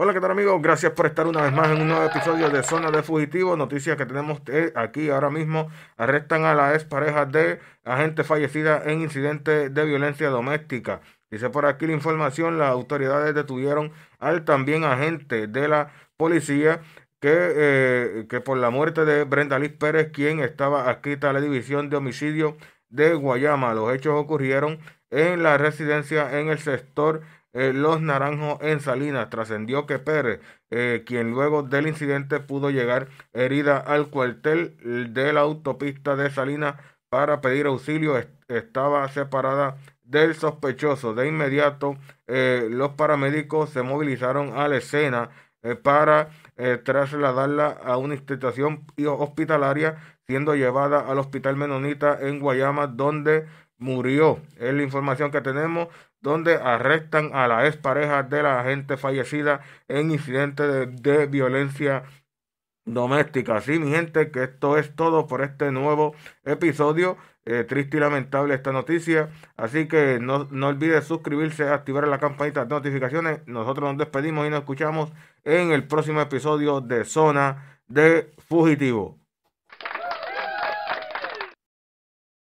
Hola, ¿qué tal amigos? Gracias por estar una vez más en un nuevo episodio de Zona de Fugitivos. Noticias que tenemos eh, aquí ahora mismo. Arrestan a la expareja de agente fallecida en incidente de violencia doméstica. Dice por aquí la información, las autoridades detuvieron al también agente de la policía que, eh, que por la muerte de Brenda Liz Pérez, quien estaba adscrita a la división de homicidio de Guayama. Los hechos ocurrieron en la residencia en el sector eh, Los Naranjos en Salinas. Trascendió que Pérez, eh, quien luego del incidente pudo llegar herida al cuartel de la autopista de Salinas para pedir auxilio, estaba separada del sospechoso. De inmediato, eh, los paramédicos se movilizaron a la escena para trasladarla a una institución hospitalaria, siendo llevada al Hospital Menonita en Guayama, donde murió. Es la información que tenemos donde arrestan a la expareja de la gente fallecida en incidentes de, violencia doméstica. Así, mi gente, que esto es todo por este nuevo episodio. Eh, triste y lamentable esta noticia. Así que no, no olvides suscribirse, activar la campanita de notificaciones. Nosotros nos despedimos y nos escuchamos en el próximo episodio de Zona de Fugitivo.